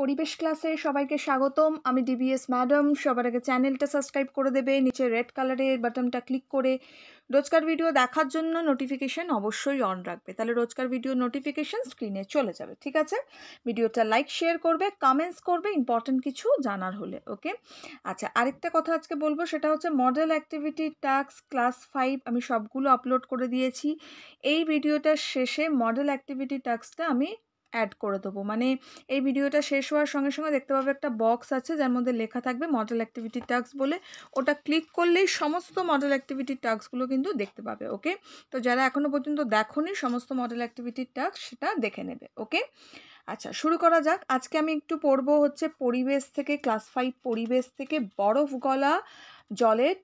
পরিবেশ ক্লাসে সবাইকে স্বাগতম আমি ডিবিএস ম্যাডাম সবার আগে চ্যানেলটা সাবস্ক্রাইব করে দেবে নিচে রেড কালারের বাটনটা ক্লিক করে রোজকার ভিডিও দেখার জন্য নোটিফিকেশান অবশ্যই অন রাখবে তাহলে রোজকার ভিডিও নোটিফিকেশান স্ক্রিনে চলে যাবে ঠিক আছে ভিডিওটা লাইক শেয়ার করবে কমেন্টস করবে ইম্পর্টেন্ট কিছু জানার হলে ওকে আচ্ছা আরেকটা কথা আজকে বলবো সেটা হচ্ছে model activity task class five আমি সবগুলো আপলোড করে দিয়েছি এই ভিডিওটার শেষে মডেল অ্যাক্টিভিটি টাস্কটা আমি অ্যাড করে দেবো মানে এই ভিডিওটা শেষ হওয়ার সঙ্গে সঙ্গে দেখতে পাবে একটা বক্স আছে যার মধ্যে লেখা থাকবে মডেল অ্যাক্টিভিটি টাস্ক বলে ওটা ক্লিক করলেই সমস্ত মডেল অ্যাক্টিভিটি টাস্কগুলো কিন্তু দেখতে পাবে ওকে তো যারা এখনও পর্যন্ত দেখোনি সমস্ত মডেল অ্যাক্টিভিটি টাস্ক সেটা দেখে নেবে ওকে আচ্ছা শুরু করা যাক আজকে আমি একটু পড়ব হচ্ছে পরিবেশ থেকে ক্লাস ফাইভ পরিবেশ থেকে বরফ গলা জলের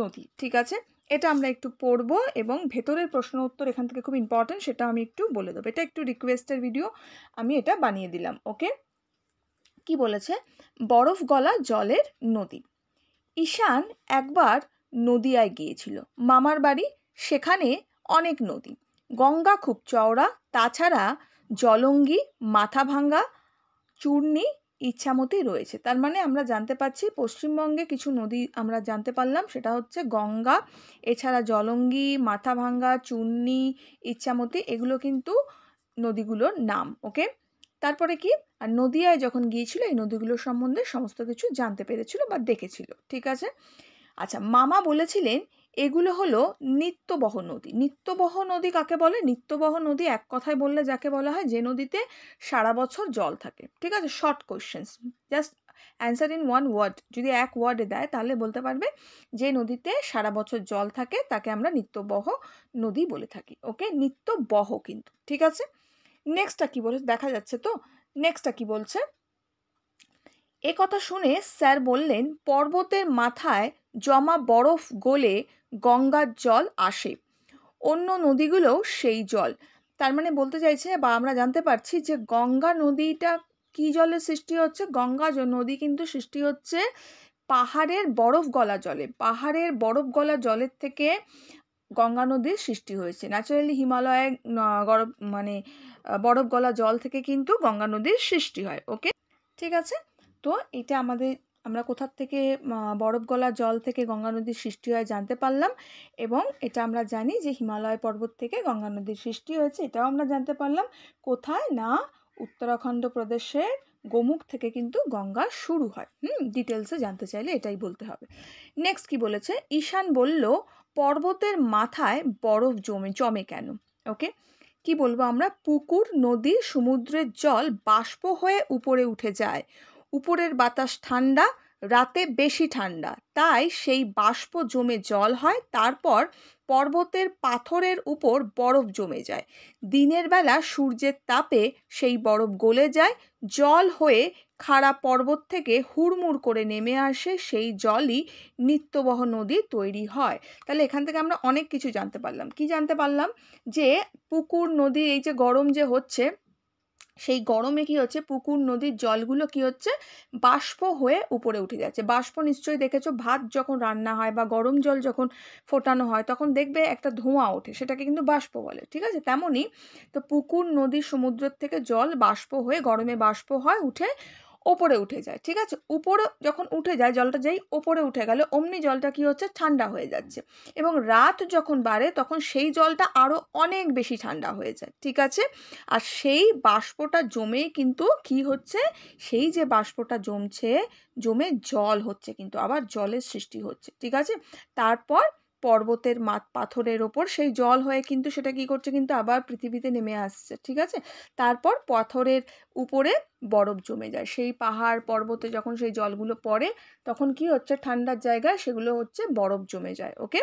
নদী ঠিক আছে এটা আমরা একটু পড়ব এবং ভেতরের প্রশ্ন উত্তর এখান থেকে খুব ইম্পর্ট্যান্ট সেটা আমি একটু বলে দেবো এটা একটু রিকোয়েস্টের ভিডিও আমি এটা বানিয়ে দিলাম ওকে কি বলেছে বরফ গলা জলের নদী ঈশান একবার নদিয়ায় গিয়েছিল মামার বাড়ি সেখানে অনেক নদী গঙ্গা খুব চওড়া তাছাড়া জলঙ্গি মাথাভাঙ্গা চূর্ণি ইচ্ছামতি রয়েছে তার মানে আমরা জানতে পাচ্ছি পশ্চিমবঙ্গে কিছু নদী আমরা জানতে পারলাম সেটা হচ্ছে গঙ্গা এছাড়া জলঙ্গি মাথাভাঙ্গা চুন্নি ইচ্ছামতি এগুলো কিন্তু নদীগুলোর নাম ওকে তারপরে কি আর নদিয়ায় যখন গিয়েছিল এই নদীগুলো সম্বন্ধে সমস্ত কিছু জানতে পেরেছিল বা দেখেছিল ঠিক আছে আচ্ছা মামা বলেছিলেন এগুলো হলো নিত্যবহ নদী নিত্যবহ নদী কাকে বলে নিত্যবহ নদী এক কথায় বললে যাকে বলা হয় যে নদীতে সারা বছর জল থাকে ঠিক আছে short questions just answer in one word যদি এক ওয়ার্ডে দেয় তাহলে বলতে পারবে যে নদীতে সারা বছর জল থাকে তাকে আমরা নিত্যবহ নদী বলে থাকি ওকে নিত্যবহ কিন্তু ঠিক আছে নেক্সটটা কি বলে দেখা যাচ্ছে তো নেক্সটটা কি বলছে এ কথা শুনে স্যার বললেন পর্বতের মাথায় জমা বরফ গলে গঙ্গার জল আসে অন্য নদীগুলোও সেই জল তার মানে বলতে চাইছে বা আমরা জানতে পারছি যে গঙ্গা নদীটা কি জলের সৃষ্টি হচ্ছে গঙ্গা নদী কিন্তু সৃষ্টি হচ্ছে পাহাড়ের বরফ গলা জলে পাহাড়ের বরফ গলা জলের থেকে গঙ্গা নদীর সৃষ্টি হয়েছে ন্যাচারালি হিমালয়ে গরম মানে বরফ গলা জল থেকে কিন্তু গঙ্গা নদীর সৃষ্টি হয় ওকে ঠিক আছে তো এটা আমাদের আমরা কোথার থেকে বরফ গলা জল থেকে গঙ্গা নদীর সৃষ্টি হয় জানতে পারলাম এবং এটা আমরা জানি যে হিমালয় পর্বত থেকে গঙ্গা নদীর সৃষ্টি হয়েছে এটাও আমরা জানতে পারলাম কোথায় না উত্তরাখণ্ড প্রদেশের গোমুখ থেকে কিন্তু গঙ্গা শুরু হয় হুম ডিটেলসে জানতে চাইলে এটাই বলতে হবে নেক্সট কি বলেছে ঈশান বলল পর্বতের মাথায় বরফ জমে জমে কেন ওকে কি বলবো আমরা পুকুর নদী সমুদ্রের জল বাষ্প হয়ে উপরে উঠে যায় উপরের বাতাস ঠান্ডা রাতে বেশি ঠান্ডা তাই সেই বাষ্প জমে জল হয় তারপর পর্বতের পাথরের উপর বরফ জমে যায় দিনের বেলা সূর্যের তাপে সেই বরফ গলে যায় জল হয়ে খাড়া পর্বত থেকে হুড়মুড় করে নেমে আসে সেই জলই নিত্যবহ নদী তৈরি হয় তাহলে এখান থেকে আমরা অনেক কিছু জানতে পারলাম কি জানতে পারলাম যে পুকুর নদী এই যে গরম যে হচ্ছে সেই গরমে কি হচ্ছে পুকুর নদীর জলগুলো কি হচ্ছে বাষ্প হয়ে উপরে উঠে যাচ্ছে বাষ্প নিশ্চয়ই দেখেছো ভাত যখন রান্না হয় বা গরম জল যখন ফোটানো হয় তখন দেখবে একটা ধোঁয়া ওঠে সেটাকে কিন্তু বাষ্প বলে ঠিক আছে তেমনই তো পুকুর নদী সমুদ্রের থেকে জল বাষ্প হয়ে গরমে বাষ্প হয় উঠে ওপরে উঠে যায় ঠিক আছে উপরে যখন উঠে যায় জলটা যেই ওপরে উঠে গেলে অমনি জলটা কি হচ্ছে ঠান্ডা হয়ে যাচ্ছে এবং রাত যখন বাড়ে তখন সেই জলটা আরও অনেক বেশি ঠান্ডা হয়ে যায় ঠিক আছে আর সেই বাষ্পটা জমে কিন্তু কি হচ্ছে সেই যে বাষ্পটা জমছে জমে জল হচ্ছে কিন্তু আবার জলের সৃষ্টি হচ্ছে ঠিক আছে তারপর পর্বতের মাত পাথরের ওপর সেই জল হয়ে কিন্তু সেটা কি করছে কিন্তু আবার পৃথিবীতে নেমে আসছে ঠিক আছে তারপর পাথরের উপরে বরফ জমে যায় সেই পাহাড় পর্বতে যখন সেই জলগুলো পড়ে তখন কি হচ্ছে ঠান্ডার জায়গায় সেগুলো হচ্ছে বরফ জমে যায় ওকে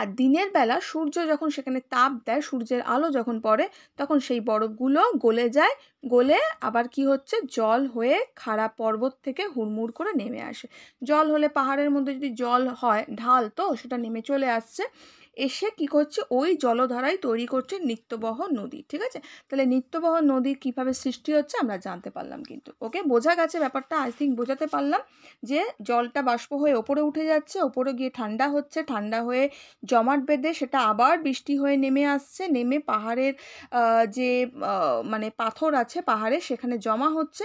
আর দিনের বেলা সূর্য যখন সেখানে তাপ দেয় সূর্যের আলো যখন পড়ে তখন সেই বরফগুলো গলে যায় গলে আবার কি হচ্ছে জল হয়ে খাড়া পর্বত থেকে হুড়মুড় করে নেমে আসে জল হলে পাহাড়ের মধ্যে যদি জল হয় ঢাল তো সেটা নেমে চলে আসছে এসে কি করছে ওই জলধারায় তৈরি করছে নিত্যবহ নদী ঠিক আছে তাহলে নিত্যবহ নদী কিভাবে সৃষ্টি হচ্ছে আমরা জানতে পারলাম কিন্তু ওকে বোঝা গেছে ব্যাপারটা আই থিঙ্ক বোঝাতে পারলাম যে জলটা বাষ্প হয়ে ওপরে উঠে যাচ্ছে ওপরে গিয়ে ঠান্ডা হচ্ছে ঠান্ডা হয়ে জমাট বেঁধে সেটা আবার বৃষ্টি হয়ে নেমে আসছে নেমে পাহাড়ের যে মানে পাথর আছে পাহাড়ে সেখানে জমা হচ্ছে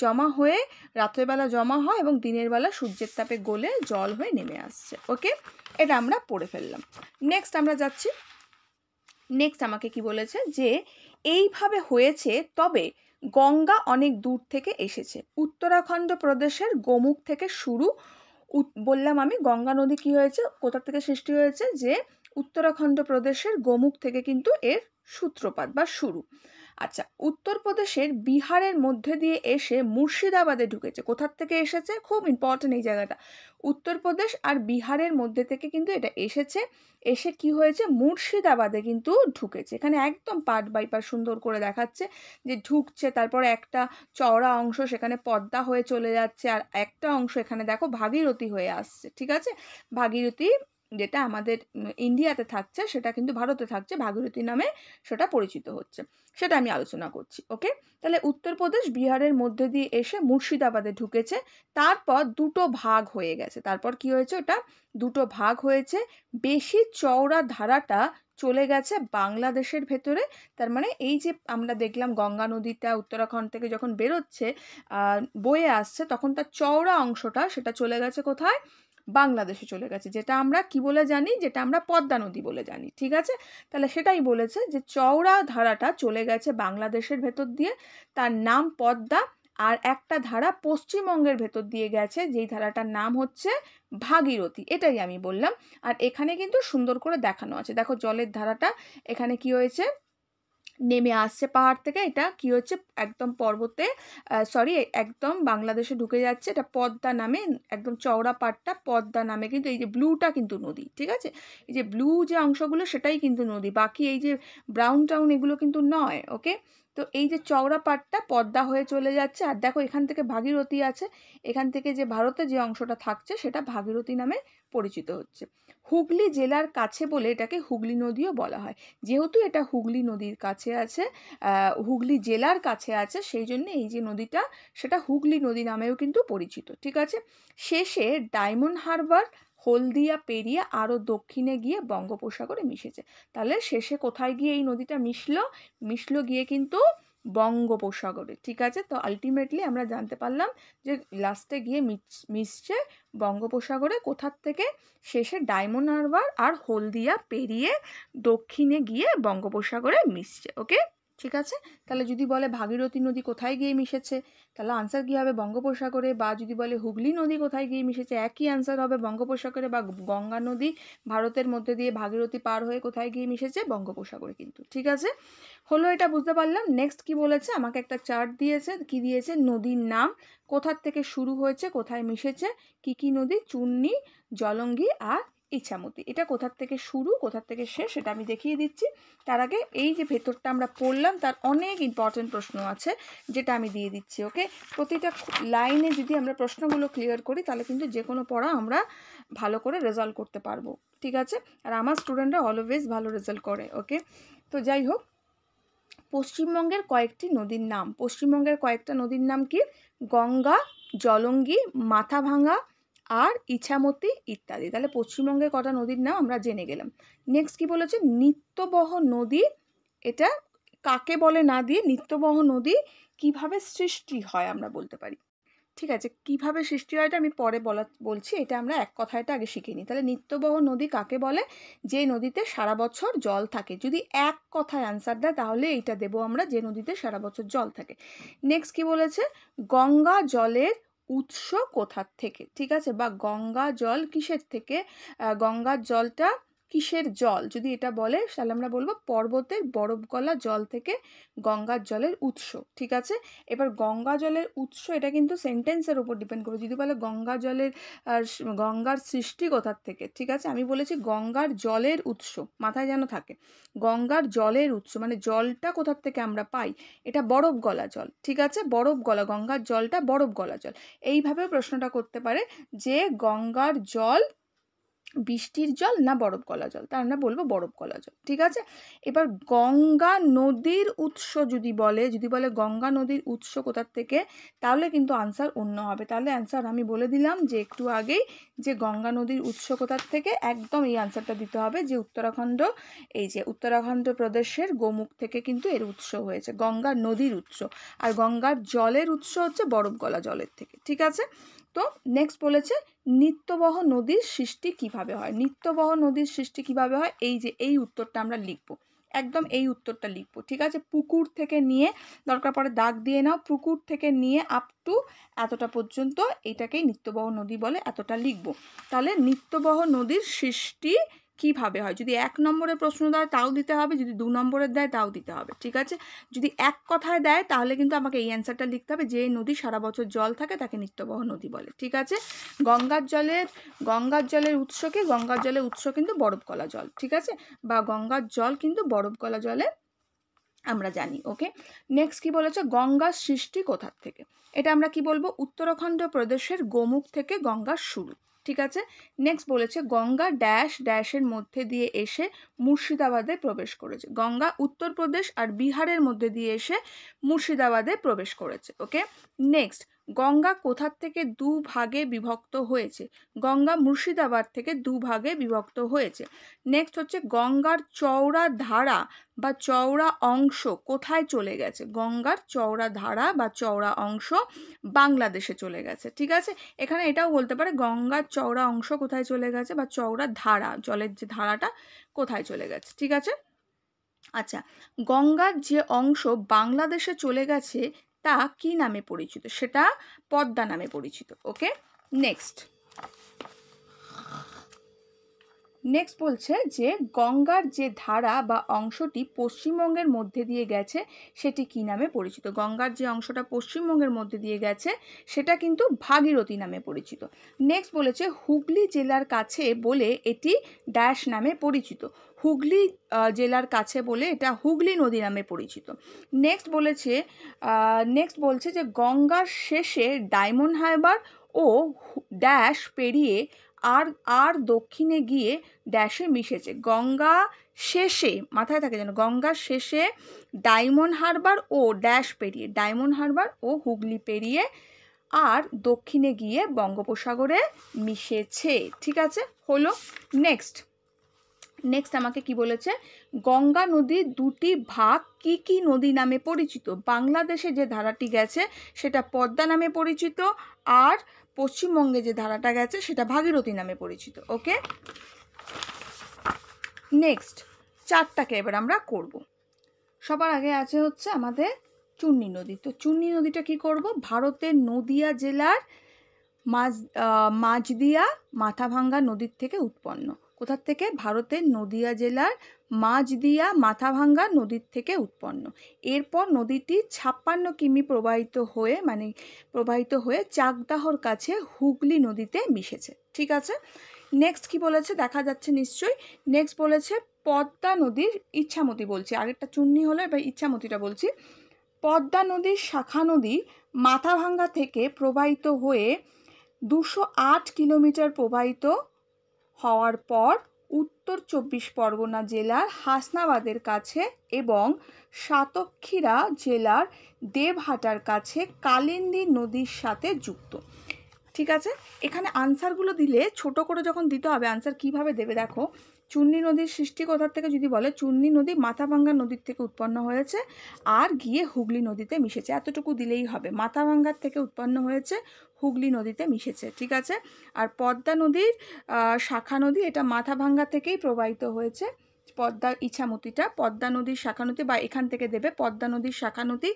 জমা হয়ে রাত্রেবেলা জমা হয় এবং দিনের বেলা সূর্যের তাপে গলে জল হয়ে নেমে আসছে ওকে এটা আমরা পড়ে ফেললাম নেক্সট আমরা যাচ্ছি নেক্সট আমাকে কি বলেছে যে এইভাবে হয়েছে তবে গঙ্গা অনেক দূর থেকে এসেছে উত্তরাখণ্ড প্রদেশের গোমুখ থেকে শুরু বললাম আমি গঙ্গা নদী কি হয়েছে কোথা থেকে সৃষ্টি হয়েছে যে উত্তরাখণ্ড প্রদেশের গোমুখ থেকে কিন্তু এর সূত্রপাত বা শুরু আচ্ছা উত্তরপ্রদেশের বিহারের মধ্যে দিয়ে এসে মুর্শিদাবাদে ঢুকেছে কোথার থেকে এসেছে খুব ইম্পর্টেন্ট এই জায়গাটা উত্তরপ্রদেশ আর বিহারের মধ্যে থেকে কিন্তু এটা এসেছে এসে কি হয়েছে মুর্শিদাবাদে কিন্তু ঢুকেছে এখানে একদম পার্ট বাই পার্ট সুন্দর করে দেখাচ্ছে যে ঢুকছে তারপর একটা চওড়া অংশ সেখানে পদ্মা হয়ে চলে যাচ্ছে আর একটা অংশ এখানে দেখো ভাগীরথী হয়ে আসছে ঠিক আছে ভাগীরথী যেটা আমাদের ইন্ডিয়াতে থাকছে সেটা কিন্তু ভারতে থাকছে ভাগীরথী নামে সেটা পরিচিত হচ্ছে সেটা আমি আলোচনা করছি ওকে তাহলে উত্তরপ্রদেশ বিহারের মধ্যে দিয়ে এসে মুর্শিদাবাদে ঢুকেছে তারপর দুটো ভাগ হয়ে গেছে তারপর কি হয়েছে ওটা দুটো ভাগ হয়েছে বেশি চওড়া ধারাটা চলে গেছে বাংলাদেশের ভেতরে তার মানে এই যে আমরা দেখলাম গঙ্গা নদীটা উত্তরাখণ্ড থেকে যখন বেরোচ্ছে বয়ে আসছে তখন তার চওড়া অংশটা সেটা চলে গেছে কোথায় বাংলাদেশে চলে গেছে যেটা আমরা কি বলে জানি যেটা আমরা পদ্মা নদী বলে জানি ঠিক আছে তাহলে সেটাই বলেছে যে চওড়া ধারাটা চলে গেছে বাংলাদেশের ভেতর দিয়ে তার নাম পদ্মা আর একটা ধারা পশ্চিমবঙ্গের ভেতর দিয়ে গেছে যেই ধারাটার নাম হচ্ছে ভাগীরথী এটাই আমি বললাম আর এখানে কিন্তু সুন্দর করে দেখানো আছে দেখো জলের ধারাটা এখানে কি হয়েছে নেমে আসছে পাহাড় থেকে এটা কি হচ্ছে একদম পর্বতে সরি একদম বাংলাদেশে ঢুকে যাচ্ছে এটা পদ্মা নামে একদম চওড়া পাটটা পদ্মা নামে কিন্তু এই যে ব্লুটা কিন্তু নদী ঠিক আছে এই যে ব্লু যে অংশগুলো সেটাই কিন্তু নদী বাকি এই যে ব্রাউন টাউন এগুলো কিন্তু নয় ওকে তো এই যে চওড়া পাটটা পদ্মা হয়ে চলে যাচ্ছে আর দেখো এখান থেকে ভাগীরথী আছে এখান থেকে যে ভারতে যে অংশটা থাকছে সেটা ভাগীরথী নামে পরিচিত হচ্ছে হুগলি জেলার কাছে বলে এটাকে হুগলি নদীও বলা হয় যেহেতু এটা হুগলি নদীর কাছে আছে হুগলি জেলার কাছে আছে সেই জন্য এই যে নদীটা সেটা হুগলি নদী নামেও কিন্তু পরিচিত ঠিক আছে শেষে ডায়মন্ড হারবার হলদিয়া পেরিয়ে আরও দক্ষিণে গিয়ে বঙ্গোপসাগরে মিশেছে তাহলে শেষে কোথায় গিয়ে এই নদীটা মিশলো মিশলো গিয়ে কিন্তু বঙ্গোপসাগরে ঠিক আছে তো আলটিমেটলি আমরা জানতে পারলাম যে লাস্টে গিয়ে মিশছে বঙ্গোপসাগরে কোথার থেকে শেষে ডায়মন্ড হারবার আর হলদিয়া পেরিয়ে দক্ষিণে গিয়ে বঙ্গোপসাগরে মিশছে ওকে ঠিক আছে তাহলে যদি বলে ভাগীরথী নদী কোথায় গিয়ে মিশেছে তাহলে আনসার কী হবে বঙ্গোপসাগরে বা যদি বলে হুগলি নদী কোথায় গিয়ে মিশেছে একই আনসার হবে বঙ্গোপসাগরে বা গঙ্গা নদী ভারতের মধ্যে দিয়ে ভাগীরথী পার হয়ে কোথায় গিয়ে মিশেছে বঙ্গোপসাগরে কিন্তু ঠিক আছে হলো এটা বুঝতে পারলাম নেক্সট কি বলেছে আমাকে একটা চার্ট দিয়েছে কি দিয়েছে নদীর নাম কোথার থেকে শুরু হয়েছে কোথায় মিশেছে কি কি নদী চুন্নি জলঙ্গি আর ইচ্ছামতি এটা কোথার থেকে শুরু কোথার থেকে শেষ সেটা আমি দেখিয়ে দিচ্ছি তার আগে এই যে ভেতরটা আমরা পড়লাম তার অনেক ইম্পর্টেন্ট প্রশ্ন আছে যেটা আমি দিয়ে দিচ্ছি ওকে প্রতিটা লাইনে যদি আমরা প্রশ্নগুলো ক্লিয়ার করি তাহলে কিন্তু যে কোনো পড়া আমরা ভালো করে রেজাল্ট করতে পারবো ঠিক আছে আর আমার স্টুডেন্টরা অলওয়েজ ভালো রেজাল্ট করে ওকে তো যাই হোক পশ্চিমবঙ্গের কয়েকটি নদীর নাম পশ্চিমবঙ্গের কয়েকটা নদীর নাম কি গঙ্গা জলঙ্গি মাথাভাঙ্গা আর ইছামতি ইত্যাদি তাহলে পশ্চিমবঙ্গের কটা নদীর নাম আমরা জেনে গেলাম নেক্সট কি বলেছে নিত্যবহ নদী এটা কাকে বলে না দিয়ে নিত্যবহ নদী কিভাবে সৃষ্টি হয় আমরা বলতে পারি ঠিক আছে কিভাবে সৃষ্টি হয় এটা আমি পরে বলা বলছি এটা আমরা এক এটা আগে শিখে নিই তাহলে নিত্যবহ নদী কাকে বলে যে নদীতে সারা বছর জল থাকে যদি এক কথায় অ্যান্সার দেয় তাহলে এইটা দেবো আমরা যে নদীতে সারা বছর জল থাকে নেক্সট কি বলেছে গঙ্গা জলের উৎস কোথার থেকে ঠিক আছে বা গঙ্গা জল কিসের থেকে গঙ্গার জলটা কিসের জল যদি এটা বলে তাহলে আমরা বলবো পর্বতের বরফ গলা জল থেকে গঙ্গার জলের উৎস ঠিক আছে এবার গঙ্গা জলের উৎস এটা কিন্তু সেন্টেন্সের উপর ডিপেন্ড করবে যদি বলে গঙ্গা জলের গঙ্গার সৃষ্টি কোথার থেকে ঠিক আছে আমি বলেছি গঙ্গার জলের উৎস মাথায় যেন থাকে গঙ্গার জলের উৎস মানে জলটা কোথার থেকে আমরা পাই এটা বরফ গলা জল ঠিক আছে বরফ গলা গঙ্গার জলটা বরফ গলা জল এইভাবেও প্রশ্নটা করতে পারে যে গঙ্গার জল বৃষ্টির জল না বরফ গলা জল তার আমরা মানে বলবো বরফ গলা জল ঠিক আছে এবার গঙ্গা নদীর উৎস যদি বলে যদি বলে গঙ্গা নদীর উৎস কোথার থেকে তাহলে কিন্তু আনসার অন্য হবে তাহলে অ্যান্সার আমি বলে দিলাম যে একটু আগেই যে গঙ্গা নদীর উৎস কোথার থেকে একদম এই আনসারটা দিতে হবে যে উত্তরাখণ্ড এই যে উত্তরাখণ্ড প্রদেশের গোমুখ থেকে কিন্তু এর উৎস হয়েছে গঙ্গা নদীর উৎস আর গঙ্গার জলের উৎস হচ্ছে বরফ গলা জলের থেকে ঠিক আছে তো নেক্সট বলেছে নিত্যবহ নদীর সৃষ্টি কিভাবে হয় নিত্যবহ নদীর সৃষ্টি কিভাবে হয় এই যে এই উত্তরটা আমরা লিখব একদম এই উত্তরটা লিখবো ঠিক আছে পুকুর থেকে নিয়ে দরকার পড়ে দাগ দিয়ে নাও পুকুর থেকে নিয়ে আপ টু এতটা পর্যন্ত এটাকেই নিত্যবহ নদী বলে এতটা লিখব তাহলে নিত্যবহ নদীর সৃষ্টি কিভাবে হয় যদি এক নম্বরের প্রশ্ন দেয় তাও দিতে হবে যদি দু নম্বরের দেয় তাও দিতে হবে ঠিক আছে যদি এক কথায় দেয় তাহলে কিন্তু আমাকে এই অ্যান্সারটা লিখতে হবে যে নদী সারা বছর জল থাকে তাকে নিত্যবহ নদী বলে ঠিক আছে গঙ্গার জলের গঙ্গার জলের উৎসকে গঙ্গার জলের উৎস কিন্তু বরফ কলা জল ঠিক আছে বা গঙ্গার জল কিন্তু বরফ কলা জলে আমরা জানি ওকে নেক্সট কি বলেছে গঙ্গার সৃষ্টি কোথার থেকে এটা আমরা কি বলবো উত্তরাখণ্ড প্রদেশের গোমুখ থেকে গঙ্গার শুরু ঠিক আছে নেক্সট বলেছে গঙ্গা ড্যাশ ড্যাশের মধ্যে দিয়ে এসে মুর্শিদাবাদে প্রবেশ করেছে গঙ্গা উত্তরপ্রদেশ আর বিহারের মধ্যে দিয়ে এসে মুর্শিদাবাদে প্রবেশ করেছে ওকে নেক্সট গঙ্গা কোথার থেকে দু ভাগে বিভক্ত হয়েছে গঙ্গা মুর্শিদাবাদ থেকে দু ভাগে বিভক্ত হয়েছে নেক্সট হচ্ছে গঙ্গার চওড়া ধারা বা চওড়া অংশ কোথায় চলে গেছে গঙ্গার চওড়া ধারা বা চওড়া অংশ বাংলাদেশে চলে গেছে ঠিক আছে এখানে এটাও বলতে পারে গঙ্গার চওড়া অংশ কোথায় চলে গেছে বা চওড়া ধারা জলের যে ধারাটা কোথায় চলে গেছে ঠিক আছে আচ্ছা গঙ্গার যে অংশ বাংলাদেশে চলে গেছে তা কি নামে পরিচিত সেটা পদ্মা নামে পরিচিত ওকে নেক্সট নেক্সট বলছে যে গঙ্গার যে ধারা বা অংশটি পশ্চিমবঙ্গের মধ্যে দিয়ে গেছে সেটি কি নামে পরিচিত গঙ্গার যে অংশটা পশ্চিমবঙ্গের মধ্যে দিয়ে গেছে সেটা কিন্তু ভাগীরথী নামে পরিচিত নেক্সট বলেছে হুগলি জেলার কাছে বলে এটি ড্যাশ নামে পরিচিত হুগলি জেলার কাছে বলে এটা হুগলি নদী নামে পরিচিত নেক্সট বলেছে নেক্সট বলছে যে গঙ্গার শেষে ডায়মন্ড হারবার ও ড্যাশ পেরিয়ে আর আর দক্ষিণে গিয়ে ড্যাশে মিশেছে গঙ্গা শেষে মাথায় থাকে যেন গঙ্গার শেষে ডায়মন্ড হারবার ও ড্যাশ পেরিয়ে ডায়মন্ড হারবার ও হুগলি পেরিয়ে আর দক্ষিণে গিয়ে বঙ্গোপসাগরে মিশেছে ঠিক আছে হলো নেক্সট নেক্সট আমাকে কি বলেছে গঙ্গা নদী দুটি ভাগ কি কি নদী নামে পরিচিত বাংলাদেশে যে ধারাটি গেছে সেটা পদ্মা নামে পরিচিত আর পশ্চিমবঙ্গে যে ধারাটা গেছে সেটা ভাগীরথী নামে পরিচিত ওকে নেক্সট চারটাকে এবার আমরা করব সবার আগে আছে হচ্ছে আমাদের চুন্নি নদী তো চুন্নি নদীটা কি করব ভারতের নদিয়া জেলার মাঝ মাঝদিয়া মাথাভাঙ্গা নদীর থেকে উৎপন্ন কোথার থেকে ভারতের নদিয়া জেলার মাঝদিয়া মাথাভাঙ্গা নদীর থেকে উৎপন্ন এরপর নদীটি ছাপ্পান্ন কিমি প্রবাহিত হয়ে মানে প্রবাহিত হয়ে চাকদাহর কাছে হুগলি নদীতে মিশেছে ঠিক আছে নেক্সট কি বলেছে দেখা যাচ্ছে নিশ্চয়ই নেক্সট বলেছে পদ্মা নদীর ইচ্ছামতি বলছি আগেরটা চুন্নি হলো এবার ইচ্ছামতিটা বলছি পদ্মা নদীর শাখা নদী মাথাভাঙ্গা থেকে প্রবাহিত হয়ে দুশো আট কিলোমিটার প্রবাহিত হওয়ার পর উত্তর চব্বিশ পরগনা জেলার হাসনাবাদের কাছে এবং সাতক্ষীরা জেলার দেবহাটার কাছে কালিন্দী নদীর সাথে যুক্ত ঠিক আছে এখানে আনসারগুলো দিলে ছোট করে যখন দিতে হবে আনসার কিভাবে দেবে দেখো চুন্নি নদীর সৃষ্টি কোথার থেকে যদি বলে চুন্নি নদী মাথাভাঙ্গা নদীর থেকে উৎপন্ন হয়েছে আর গিয়ে হুগলি নদীতে মিশেছে এতটুকু দিলেই হবে মাথাভাঙ্গার থেকে উৎপন্ন হয়েছে হুগলি নদীতে মিশেছে ঠিক আছে আর পদ্মা নদীর শাখা নদী এটা মাথাভাঙ্গা থেকেই প্রবাহিত হয়েছে পদ্মা ইছামতিটা পদ্মা নদীর শাখা নদী বা এখান থেকে দেবে পদ্মা নদীর শাখা নদী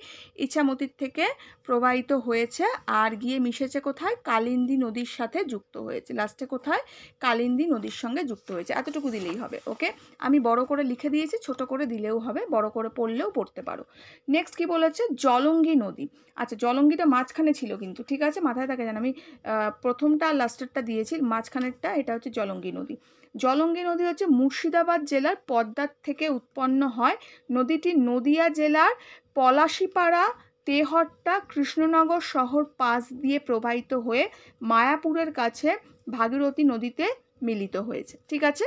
ইছামতির থেকে প্রবাহিত হয়েছে আর গিয়ে মিশেছে কোথায় কালিন্দি নদীর সাথে যুক্ত হয়েছে লাস্টে কোথায় কালিন্দি নদীর সঙ্গে যুক্ত হয়েছে এতটুকু দিলেই হবে ওকে আমি বড় করে লিখে দিয়েছি ছোট করে দিলেও হবে বড় করে পড়লেও পড়তে পারো নেক্সট কি বলেছে জলঙ্গি নদী আচ্ছা জলঙ্গিটা মাঝখানে ছিল কিন্তু ঠিক আছে মাথায় থাকে যেন আমি প্রথমটা লাস্টেরটা দিয়েছি মাঝখানেরটা এটা হচ্ছে জলঙ্গি নদী জলঙ্গি নদী হচ্ছে মুর্শিদাবাদ জেলার পদ্মার থেকে উৎপন্ন হয় নদীটি নদিয়া জেলার পলাশিপাড়া তেহট্টা কৃষ্ণনগর শহর পাশ দিয়ে প্রবাহিত হয়ে মায়াপুরের কাছে ভাগীরথী নদীতে মিলিত হয়েছে ঠিক আছে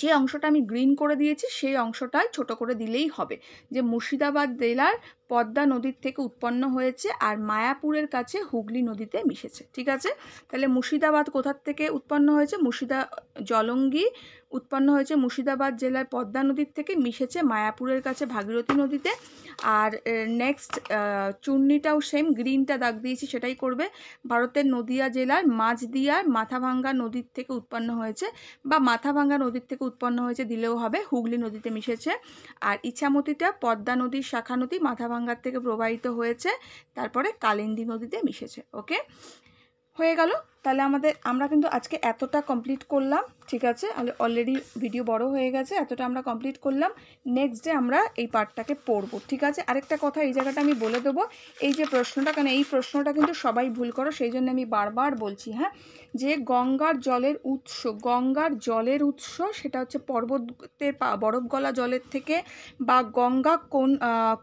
যে অংশটা আমি গ্রিন করে দিয়েছি সেই অংশটাই ছোট করে দিলেই হবে যে মুর্শিদাবাদ জেলার পদ্মা নদীর থেকে উৎপন্ন হয়েছে আর মায়াপুরের কাছে হুগলি নদীতে মিশেছে ঠিক আছে তাহলে মুর্শিদাবাদ কোথার থেকে উৎপন্ন হয়েছে মুর্শিদা জলঙ্গি উৎপন্ন হয়েছে মুর্শিদাবাদ জেলার পদ্মা নদীর থেকে মিশেছে মায়াপুরের কাছে ভাগীরথী নদীতে আর নেক্সট চুন্নিটাও সেম গ্রিনটা দাগ দিয়েছি সেটাই করবে ভারতের নদিয়া জেলার মাঝদিয়ার মাথাভাঙ্গা নদীর থেকে উৎপন্ন হয়েছে বা মাথাভাঙ্গা নদীর থেকে উৎপন্ন হয়েছে দিলেও হবে হুগলি নদীতে মিশেছে আর ইছামতিটা পদ্মা নদীর শাখা নদী মাথাভাঙ্গা গঙ্গার থেকে প্রবাহিত হয়েছে তারপরে কালিন্দী নদীতে মিশেছে ওকে হয়ে গেল তাহলে আমাদের আমরা কিন্তু আজকে এতটা কমপ্লিট করলাম ঠিক আছে অলরেডি ভিডিও বড় হয়ে গেছে এতটা আমরা কমপ্লিট করলাম নেক্সট ডে আমরা এই পার্টটাকে পড়বো ঠিক আছে আরেকটা কথা এই জায়গাটা আমি বলে দেবো এই যে প্রশ্নটা কেন এই প্রশ্নটা কিন্তু সবাই ভুল করো সেই জন্য আমি বারবার বলছি হ্যাঁ যে গঙ্গার জলের উৎস গঙ্গার জলের উৎস সেটা হচ্ছে পর্বতে বরফ গলা জলের থেকে বা গঙ্গা কোন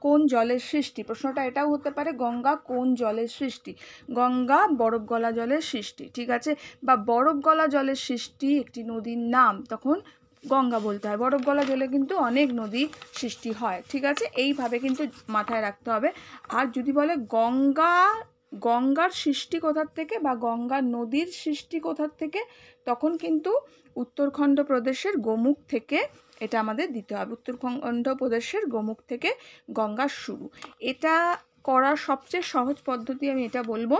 কোন জলের সৃষ্টি প্রশ্নটা এটাও হতে পারে গঙ্গা কোন জলের সৃষ্টি গঙ্গা বরফ গলা জলের সৃষ্টি ঠিক আছে বা বরফ গলা জলের সৃষ্টি একটি নদীর নাম তখন গঙ্গা বলতে হয় বরফ গলা জলে কিন্তু অনেক নদী সৃষ্টি হয় ঠিক আছে এইভাবে কিন্তু মাথায় রাখতে হবে আর যদি বলে গঙ্গা গঙ্গার সৃষ্টি কোথার থেকে বা গঙ্গা নদীর সৃষ্টি কোথার থেকে তখন কিন্তু উত্তরখণ্ড প্রদেশের গোমুখ থেকে এটা আমাদের দিতে হবে উত্তরখণ্ড প্রদেশের গোমুখ থেকে গঙ্গা শুরু এটা করার সবচেয়ে সহজ পদ্ধতি আমি এটা বলবো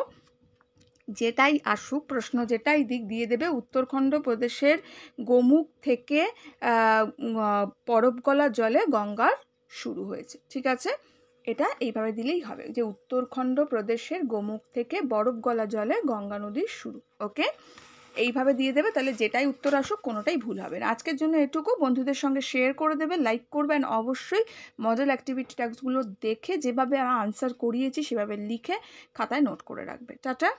যেটাই আসুক প্রশ্ন যেটাই দিক দিয়ে দেবে উত্তরখণ্ড প্রদেশের গোমুখ থেকে পরবগলা জলে গঙ্গার শুরু হয়েছে ঠিক আছে এটা এইভাবে দিলেই হবে যে উত্তরখণ্ড প্রদেশের গোমুখ থেকে বরফগলা জলে গঙ্গা নদীর শুরু ওকে এইভাবে দিয়ে দেবে তাহলে যেটাই উত্তর আসুক কোনোটাই ভুল হবে না আজকের জন্য এটুকু বন্ধুদের সঙ্গে শেয়ার করে দেবে লাইক করবেন অবশ্যই মডেল অ্যাক্টিভিটি ট্যাক্সগুলো দেখে যেভাবে আনসার করিয়েছি সেভাবে লিখে খাতায় নোট করে রাখবে টাটা